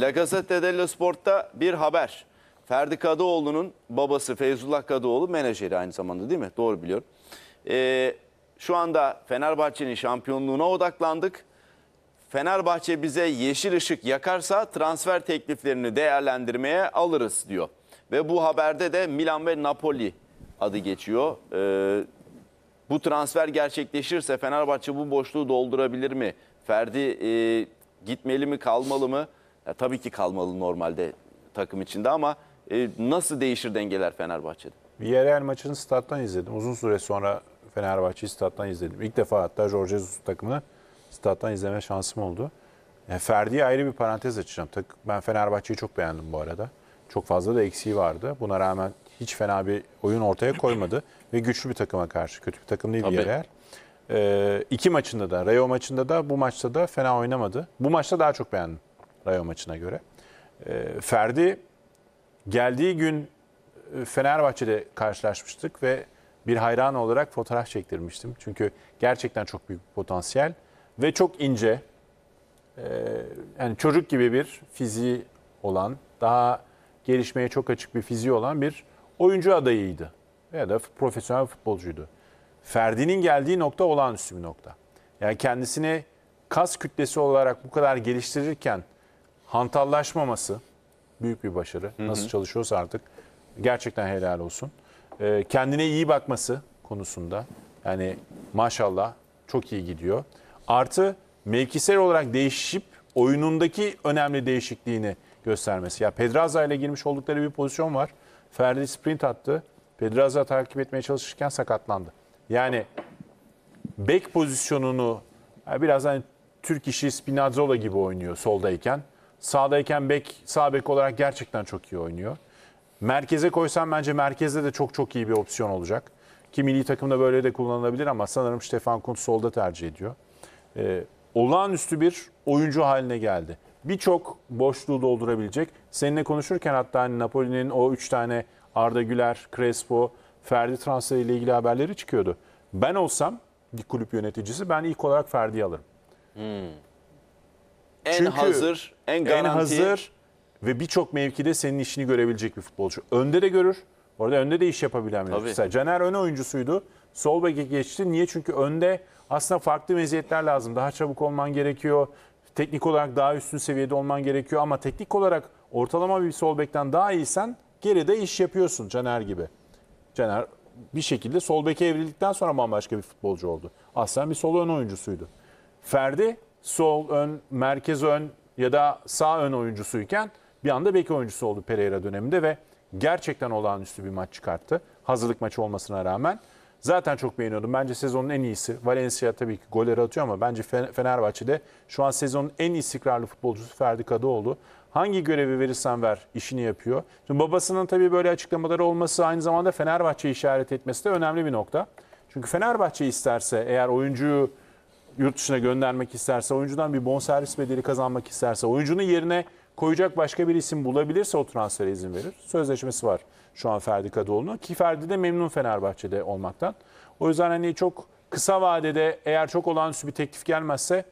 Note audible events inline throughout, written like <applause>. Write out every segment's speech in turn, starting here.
La gazette dello Sport'ta bir haber. Ferdi Kadıoğlu'nun babası Feyzullah Kadıoğlu menajeri aynı zamanda değil mi? Doğru biliyorum. Ee, şu anda Fenerbahçe'nin şampiyonluğuna odaklandık. Fenerbahçe bize yeşil ışık yakarsa transfer tekliflerini değerlendirmeye alırız diyor. Ve bu haberde de Milan ve Napoli adı geçiyor. Ee, bu transfer gerçekleşirse Fenerbahçe bu boşluğu doldurabilir mi? Ferdi e, gitmeli mi kalmalı mı? Ya, tabii ki kalmalı normalde takım içinde ama e, nasıl değişir dengeler Fenerbahçe'de? Villarreal maçını stat'tan izledim. Uzun süre sonra Fenerbahçe stat'tan izledim. İlk defa hatta Jorge Jesus takımını stat'tan izleme şansım oldu. Yani e, Ferdi'ye ayrı bir parantez açacağım. Ben Fenerbahçe'yi çok beğendim bu arada. Çok fazla da eksiği vardı. Buna rağmen hiç fena bir oyun ortaya koymadı. <laughs> Ve güçlü bir takıma karşı. Kötü bir takım değil Villarreal. Ee, iki maçında da, Rayo maçında da, bu maçta da fena oynamadı. Bu maçta daha çok beğendim. Rayo maçına göre. E, Ferdi geldiği gün e, Fenerbahçe'de karşılaşmıştık ve bir hayran olarak fotoğraf çektirmiştim. Çünkü gerçekten çok büyük potansiyel ve çok ince. E, yani çocuk gibi bir fiziği olan, daha gelişmeye çok açık bir fiziği olan bir oyuncu adayıydı. Ya da profesyonel futbolcuydu. Ferdi'nin geldiği nokta olağanüstü bir nokta. Yani kendisini kas kütlesi olarak bu kadar geliştirirken hantallaşmaması büyük bir başarı. Hı hı. Nasıl çalışıyorsa artık gerçekten helal olsun. Ee, kendine iyi bakması konusunda yani maşallah çok iyi gidiyor. Artı mevkisel olarak değişip oyunundaki önemli değişikliğini göstermesi. Ya Pedraza ile girmiş oldukları bir pozisyon var. Ferdi sprint attı. Pedraza takip etmeye çalışırken sakatlandı. Yani bek pozisyonunu biraz hani Türk işi Spinazzola gibi oynuyor soldayken. Sağdayken bek, sağ bek olarak gerçekten çok iyi oynuyor. Merkeze koysam bence merkezde de çok çok iyi bir opsiyon olacak. Ki milli takımda böyle de kullanılabilir ama sanırım Stefan Kunt solda tercih ediyor. Ee, olağanüstü bir oyuncu haline geldi. Birçok boşluğu doldurabilecek. Seninle konuşurken hatta hani Napoli'nin o 3 tane Arda Güler, Crespo, Ferdi transferiyle ilgili haberleri çıkıyordu. Ben olsam bir kulüp yöneticisi ben ilk olarak Ferdi'yi alırım. Hmm. En Çünkü hazır, en garanti. En hazır ve birçok mevkide senin işini görebilecek bir futbolcu. Önde de görür. Orada önde de iş yapabilen bir oyuncu. Caner ön oyuncusuydu. Sol beke geçti. Niye? Çünkü önde aslında farklı meziyetler lazım. Daha çabuk olman gerekiyor. Teknik olarak daha üstün seviyede olman gerekiyor. Ama teknik olarak ortalama bir sol bekten daha iyisen geride iş yapıyorsun Caner gibi. Caner bir şekilde sol beke evrildikten sonra bambaşka bir futbolcu oldu. Aslen bir sol ön oyuncusuydu. Ferdi sol ön, merkez ön ya da sağ ön oyuncusuyken bir anda bek oyuncusu oldu Pereira döneminde ve gerçekten olağanüstü bir maç çıkarttı. Hazırlık maçı olmasına rağmen. Zaten çok beğeniyordum. Bence sezonun en iyisi. Valencia tabii ki golleri atıyor ama bence Fenerbahçe'de şu an sezonun en istikrarlı futbolcusu Ferdi Kadıoğlu. Hangi görevi verirsen ver işini yapıyor. Şimdi babasının tabii böyle açıklamaları olması aynı zamanda Fenerbahçe işaret etmesi de önemli bir nokta. Çünkü Fenerbahçe isterse eğer oyuncuyu yurt dışına göndermek isterse, oyuncudan bir bonservis bedeli kazanmak isterse, oyuncunun yerine koyacak başka bir isim bulabilirse o transfere izin verir. Sözleşmesi var şu an Ferdi Kadıoğlu'nun ki Ferdi de memnun Fenerbahçe'de olmaktan. O yüzden hani çok kısa vadede eğer çok olağanüstü bir teklif gelmezse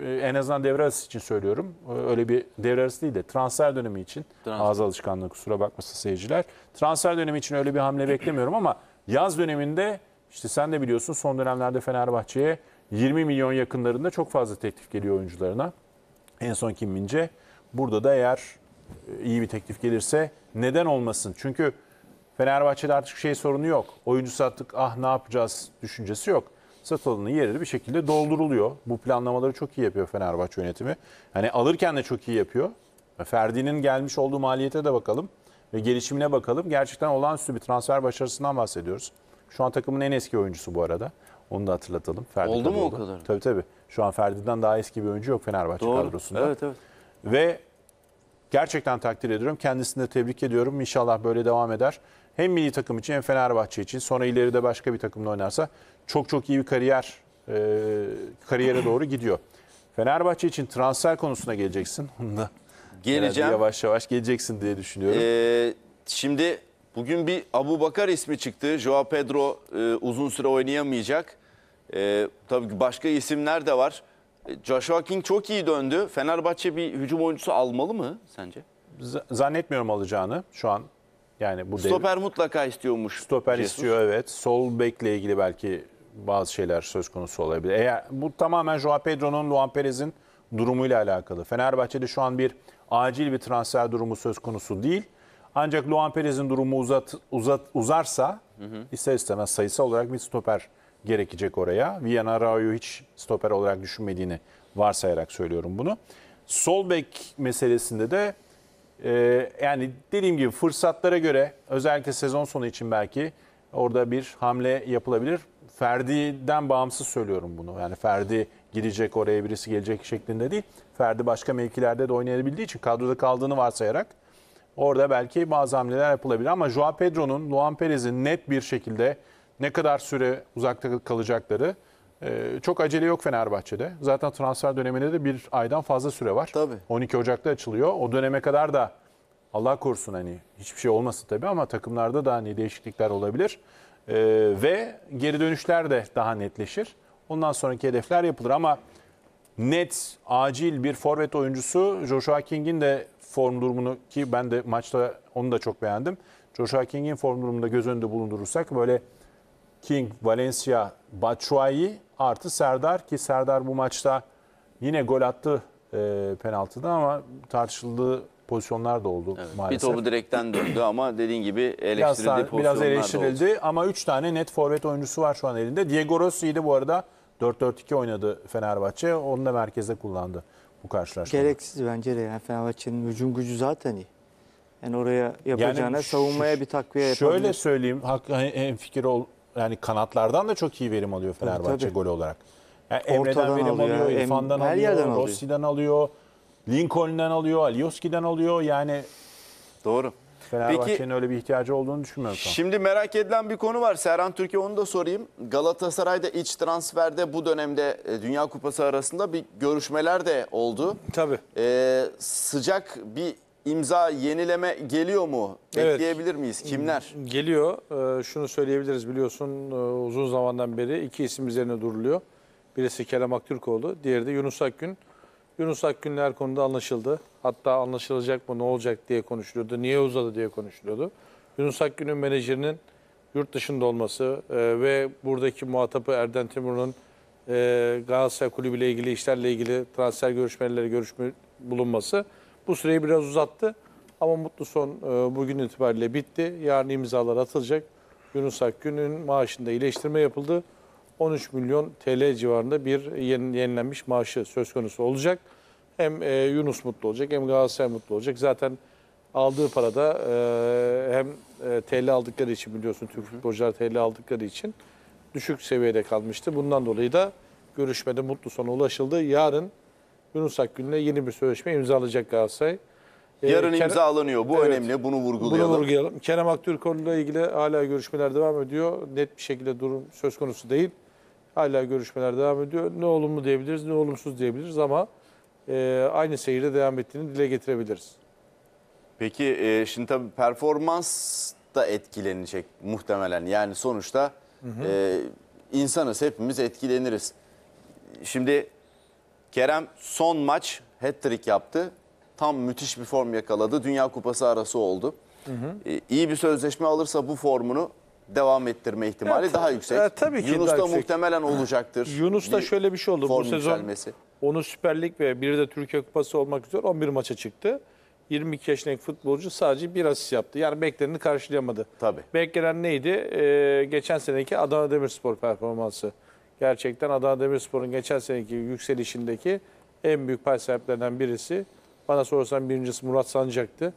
e, en azından devre arası için söylüyorum. E, öyle bir devre arası değil de transfer dönemi için transfer. ağız alışkanlığı kusura bakmasın seyirciler. Transfer dönemi için öyle bir hamle beklemiyorum ama yaz döneminde işte sen de biliyorsun son dönemlerde Fenerbahçe'ye 20 milyon yakınlarında çok fazla teklif geliyor oyuncularına. En son Kim Mince. Burada da eğer e, iyi bir teklif gelirse neden olmasın? Çünkü Fenerbahçe'de artık şey sorunu yok. Oyuncu sattık ah ne yapacağız düşüncesi yok. Satılanın yeri bir şekilde dolduruluyor. Bu planlamaları çok iyi yapıyor Fenerbahçe yönetimi. Hani alırken de çok iyi yapıyor. Ferdi'nin gelmiş olduğu maliyete de bakalım ve gelişimine bakalım. Gerçekten olağanüstü bir transfer başarısından bahsediyoruz. Şu an takımın en eski oyuncusu bu arada. Onu da hatırlatalım. Ferdi oldu mu o kadar? Tabii tabii. Şu an Ferdi'den daha eski bir oyuncu yok Fenerbahçe Doğru. kadrosunda. Evet evet. Ve gerçekten takdir ediyorum. Kendisini de tebrik ediyorum. İnşallah böyle devam eder. Hem milli takım için hem Fenerbahçe için. Sonra ileride başka bir takımda oynarsa çok çok iyi bir kariyer e, kariyere doğru gidiyor. Fenerbahçe için transfer konusuna geleceksin. Onu geleceğim. Yavaş yavaş geleceksin diye düşünüyorum. Ee, şimdi Bugün bir Abu Bakar ismi çıktı. Joao Pedro e, uzun süre oynayamayacak. E, tabii başka isimler de var. E, Joshua King çok iyi döndü. Fenerbahçe bir hücum oyuncusu almalı mı sence? Z zannetmiyorum alacağını şu an. Yani bu Stoper devir. mutlaka istiyormuş. Stoper Jesus. istiyor evet. Sol bekle ilgili belki bazı şeyler söz konusu olabilir. Eğer bu tamamen Joao Pedro'nun, Luan Perez'in durumuyla alakalı. Fenerbahçe'de şu an bir acil bir transfer durumu söz konusu değil. Ancak Luan Perez'in durumu uzat, uzat uzarsa hı hı. ister istemez sayısal olarak bir stoper gerekecek oraya. Viana Rao'yu hiç stoper olarak düşünmediğini varsayarak söylüyorum bunu. Sol bek meselesinde de e, yani dediğim gibi fırsatlara göre özellikle sezon sonu için belki orada bir hamle yapılabilir. Ferdi'den bağımsız söylüyorum bunu. Yani Ferdi gidecek oraya birisi gelecek şeklinde değil. Ferdi başka mevkilerde de oynayabildiği için kadroda kaldığını varsayarak Orada belki bazı hamleler yapılabilir ama Joao Pedro'nun, Luan Perez'in net bir şekilde ne kadar süre uzakta kalacakları e, çok acele yok Fenerbahçe'de. Zaten transfer döneminde de bir aydan fazla süre var. Tabii. 12 Ocak'ta açılıyor. O döneme kadar da Allah korusun hani hiçbir şey olmasın tabii ama takımlarda da hani değişiklikler olabilir. Ee, ve geri dönüşler de daha netleşir. Ondan sonraki hedefler yapılır ama net, acil bir forvet oyuncusu. Joshua King'in de form durumunu ki ben de maçta onu da çok beğendim. Joshua King'in form durumunda göz önünde bulundurursak böyle King, Valencia, Batshuayi artı Serdar ki Serdar bu maçta yine gol attı e, penaltıda ama tartışıldığı pozisyonlar da oldu evet, maalesef. Bir topu direkten döndü ama dediğin gibi eleştirildi biraz, pozisyonlar biraz eleştirildi da oldu. ama 3 tane net forvet oyuncusu var şu an elinde. Diego Rossi'yi bu arada 4-4-2 oynadı Fenerbahçe. Onu da merkeze kullandı bu karşılaşmada. Gereksiz bence de. Yani Fenerbahçe'nin hücum gücü zaten iyi. Yani oraya yapacağına yani savunmaya bir takviye yapabilir. Şöyle söyleyeyim. Hak, hem hani fikir ol yani kanatlardan da çok iyi verim alıyor Fenerbahçe tabii, tabii. gol olarak. Yani Ortadan Emre'den verim alıyor, alıyor İrfan'dan alıyor, yerden alıyor, Rossi'den alıyor, Lincoln'den alıyor, Alioski'den alıyor. Yani doğru. Fenerbahçe'nin öyle bir ihtiyacı olduğunu düşünmüyorum. Şimdi merak edilen bir konu var. Serhan Türkiye onu da sorayım. Galatasaray'da iç transferde bu dönemde e, Dünya Kupası arasında bir görüşmeler de oldu. Tabii. Ee, sıcak bir imza yenileme geliyor mu? Evet. Bekleyebilir miyiz? Kimler? Geliyor. Ee, şunu söyleyebiliriz biliyorsun e, uzun zamandan beri iki isim üzerine duruluyor. Birisi Kerem Aktürkoğlu, diğeri de Yunus Akgün. Yunus Akgünler konuda anlaşıldı. Hatta anlaşılacak mı ne olacak diye konuşuluyordu. Niye uzadı diye konuşuluyordu. Yunus Akgün'ün menajerinin yurt dışında olması e, ve buradaki muhatabı Erden Timur'un e, Galatasaray Kulübü ile ilgili işlerle ilgili transfer görüşmeleri görüşme bulunması bu süreyi biraz uzattı. Ama mutlu son e, bugün itibariyle bitti. Yarın imzalar atılacak. Yunus Akgün'ün maaşında iyileştirme yapıldı. 13 milyon TL civarında bir yenilenmiş maaşı söz konusu olacak. Hem e, Yunus mutlu olacak hem Galatasaray mutlu olacak. Zaten aldığı parada e, hem e, TL aldıkları için biliyorsun Türk futbolcular TL aldıkları için düşük seviyede kalmıştı. Bundan dolayı da görüşmede mutlu sona ulaşıldı. Yarın Yunus Akgün'le yeni bir sözleşme imzalayacak Galatasaray. E, Yarın Kerem, imzalanıyor. Bu evet, önemli. Bunu vurgulayalım. Bunu vurgulayalım. Kerem Aktürkoğlu ile ilgili hala görüşmeler devam ediyor. Net bir şekilde durum söz konusu değil. Hala görüşmeler devam ediyor. Ne olumlu diyebiliriz, ne olumsuz diyebiliriz ama e, aynı seyirde devam ettiğini dile getirebiliriz. Peki e, şimdi tabii performans da etkilenecek muhtemelen. Yani sonuçta hı hı. E, insanız hepimiz etkileniriz. Şimdi Kerem son maç hat-trick yaptı. Tam müthiş bir form yakaladı. Dünya Kupası arası oldu. Hı hı. E, iyi bir sözleşme alırsa bu formunu devam ettirme ihtimali evet, daha yüksek. Evet, tabii ki Yunus da yüksek. muhtemelen olacaktır. <laughs> Yunus da şöyle bir şey oldu bu sezon. Yükselmesi. Onu Süper Lig ve biri de Türkiye Kupası olmak üzere 11 maça çıktı. 22 yaşındaki futbolcu sadece bir asist yaptı. Yani bekleneni karşılayamadı. Tabii. Beklenen neydi? Ee, geçen seneki Adana Demirspor performansı. Gerçekten Adana Demirspor'un geçen seneki yükselişindeki en büyük pay sahiplerinden birisi. Bana sorarsan birincisi Murat Sancak'tı.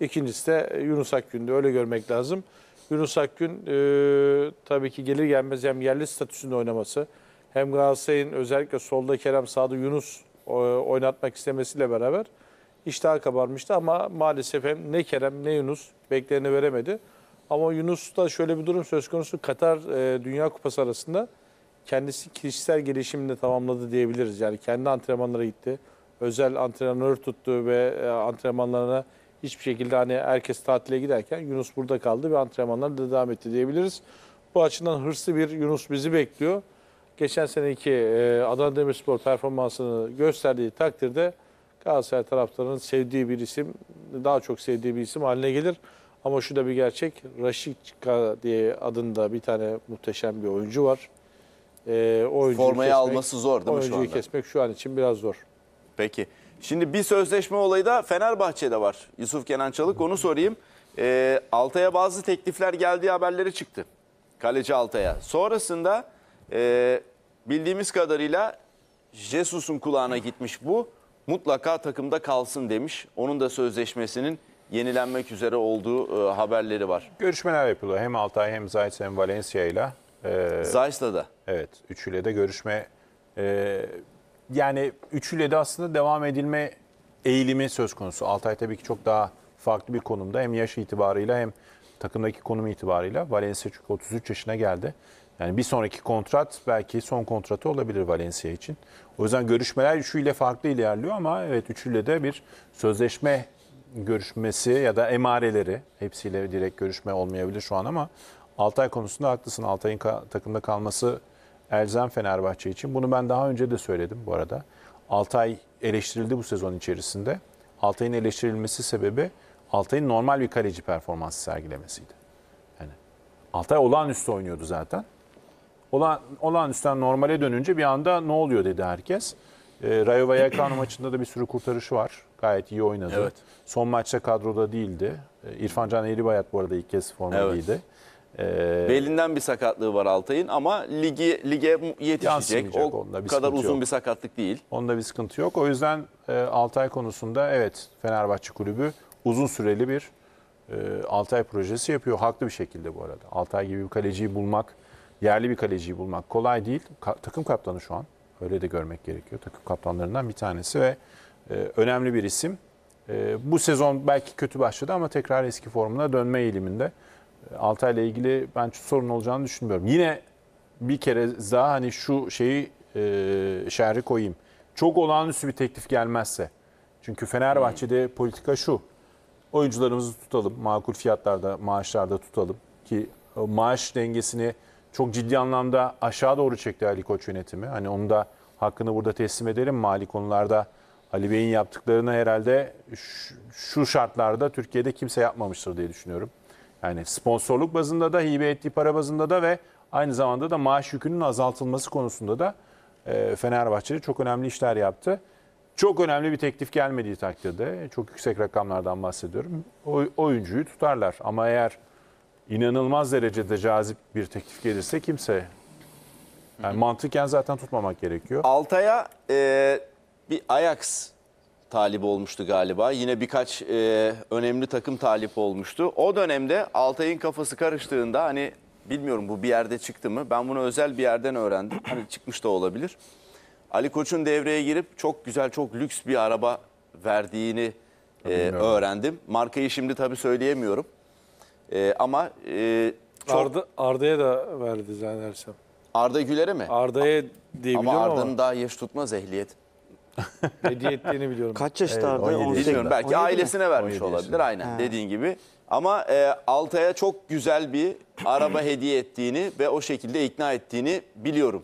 İkincisi de Yunus Akgün'dü. Öyle görmek lazım. Yunus Akgün e, tabii ki gelir gelmez hem yerli statüsünde oynaması hem Galatasaray'ın özellikle solda Kerem sağda Yunus e, oynatmak istemesiyle beraber iştah kabarmıştı ama maalesef hem ne Kerem ne Yunus beklerini veremedi. Ama Yunus'ta şöyle bir durum söz konusu Katar e, Dünya Kupası arasında kendisi kişisel gelişimini tamamladı diyebiliriz. Yani kendi antrenmanlara gitti. Özel antrenör tuttu ve e, antrenmanlarına hiçbir şekilde hani herkes tatile giderken Yunus burada kaldı ve antrenmanlar da devam etti diyebiliriz. Bu açıdan hırslı bir Yunus bizi bekliyor. Geçen seneki e, Adana Demirspor performansını gösterdiği takdirde Galatasaray taraftarının sevdiği bir isim, daha çok sevdiği bir isim haline gelir. Ama şu da bir gerçek, Raşika diye adında bir tane muhteşem bir oyuncu var. E, Formayı kesmek, alması zor değil mi şu anda? Oyuncuyu kesmek şu an için biraz zor. Peki. Şimdi bir sözleşme olayı da Fenerbahçe'de var. Yusuf Kenan Çalık onu sorayım. E, Altay'a bazı teklifler geldiği haberleri çıktı. Kaleci Altay'a. Sonrasında e, bildiğimiz kadarıyla Jesus'un kulağına gitmiş bu. Mutlaka takımda kalsın demiş. Onun da sözleşmesinin yenilenmek üzere olduğu e, haberleri var. Görüşmeler yapılıyor. Hem Altay hem Zayt hem Valencia ile. Ee, Zayt'la da. Evet. Üçüyle de görüşme e, yani üçüyle de aslında devam edilme eğilimi söz konusu. Altay tabii ki çok daha farklı bir konumda. Hem yaş itibarıyla hem takımdaki konum itibarıyla. Valencia çünkü 33 yaşına geldi. Yani bir sonraki kontrat belki son kontratı olabilir Valencia için. O yüzden görüşmeler üçüyle farklı ilerliyor ama evet üçüyle de bir sözleşme görüşmesi ya da emareleri hepsiyle direkt görüşme olmayabilir şu an ama Altay konusunda haklısın. Altay'ın ka takımda kalması Elzem Fenerbahçe için. Bunu ben daha önce de söyledim bu arada. Altay eleştirildi bu sezon içerisinde. Altay'ın eleştirilmesi sebebi Altay'ın normal bir kaleci performansı sergilemesiydi. Yani Altay olağanüstü oynuyordu zaten. Olan, olağanüstten normale dönünce bir anda ne oluyor dedi herkes. E, Rayo Vallecano <clears throat> maçında da bir sürü kurtarışı var. Gayet iyi oynadı. Evet. Son maçta kadroda değildi. E, İrfan Can Eribayat bu arada ilk kez forma evet. Ee, Belinden bir sakatlığı var Altay'ın ama ligi lige yetişecek. O onda bir kadar uzun yok. bir sakatlık değil. Onda bir sıkıntı yok. O yüzden e, Altay konusunda evet Fenerbahçe kulübü uzun süreli bir e, Altay projesi yapıyor. Haklı bir şekilde bu arada. Altay gibi bir kaleciyi bulmak, yerli bir kaleciyi bulmak kolay değil. Ka- takım kaptanı şu an. Öyle de görmek gerekiyor. Takım kaptanlarından bir tanesi ve e, önemli bir isim. E, bu sezon belki kötü başladı ama tekrar eski formuna dönme eğiliminde. Altay ile ilgili ben çok sorun olacağını düşünmüyorum. Yine bir kere daha hani şu şeyi e, şerri koyayım. Çok olağanüstü bir teklif gelmezse. Çünkü Fenerbahçe'de hmm. politika şu. Oyuncularımızı tutalım. Makul fiyatlarda, maaşlarda tutalım. Ki maaş dengesini çok ciddi anlamda aşağı doğru çekti Ali Koç yönetimi. Hani onu da hakkını burada teslim edelim. Mali konularda Ali Bey'in yaptıklarını herhalde şu şartlarda Türkiye'de kimse yapmamıştır diye düşünüyorum. Yani sponsorluk bazında da, hibe ettiği para bazında da ve aynı zamanda da maaş yükünün azaltılması konusunda da e, Fenerbahçe'de çok önemli işler yaptı. Çok önemli bir teklif gelmediği takdirde, çok yüksek rakamlardan bahsediyorum, o, oyuncuyu tutarlar. Ama eğer inanılmaz derecede cazip bir teklif gelirse kimse, yani mantıken zaten tutmamak gerekiyor. Altay'a e, bir Ajax talip olmuştu galiba. Yine birkaç e, önemli takım talip olmuştu. O dönemde Altay'ın kafası karıştığında hani bilmiyorum bu bir yerde çıktı mı? Ben bunu özel bir yerden öğrendim. Hani çıkmış da olabilir. Ali Koç'un devreye girip çok güzel, çok lüks bir araba verdiğini e, öğrendim. Markayı şimdi tabii söyleyemiyorum. E, ama e, çok... Arda, Arda'ya da verdi zannedersem. Arda Güler'e mi? Arda'ya diye biliyorum ama. Ama Arda'nın daha yaş tutmaz ehliyet. <laughs> hediye ettiğini biliyorum. Kaç yaşlarda? Evet, 18. Bilmiyorum belki ailesine vermiş olabilir aynen ha. dediğin gibi. Ama e, Altay'a çok güzel bir araba <clears throat> hediye ettiğini ve o şekilde ikna ettiğini biliyorum.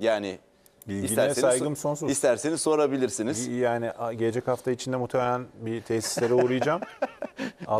Yani Bilgine isterseniz, saygım sonsuz. İsterseniz sorabilirsiniz. Yani gelecek hafta içinde muhtemelen bir tesislere uğrayacağım. <laughs>